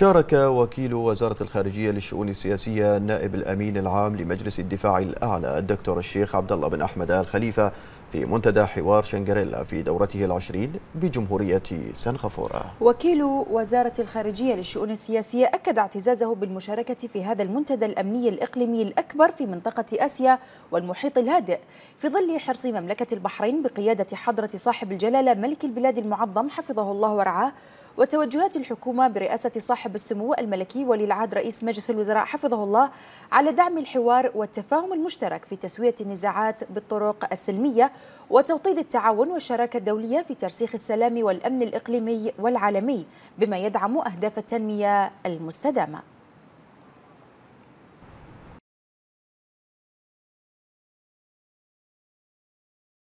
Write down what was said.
شارك وكيل وزارة الخارجية للشؤون السياسية نائب الأمين العام لمجلس الدفاع الأعلى الدكتور الشيخ عبد الله بن أحمد آل خليفة في منتدى حوار شنغريلا في دورته العشرين بجمهورية سنغافورة وكيل وزارة الخارجية للشؤون السياسية أكد اعتزازه بالمشاركة في هذا المنتدى الأمني الإقليمي الأكبر في منطقة آسيا والمحيط الهادئ في ظل حرص مملكة البحرين بقيادة حضرة صاحب الجلالة ملك البلاد المعظم حفظه الله ورعاه وتوجهات الحكومة برئاسة صاحب السمو الملكي ولي العهد رئيس مجلس الوزراء حفظه الله على دعم الحوار والتفاهم المشترك في تسوية النزاعات بالطرق السلمية وتوطيد التعاون والشراكة الدولية في ترسيخ السلام والأمن الإقليمي والعالمي بما يدعم أهداف التنمية المستدامة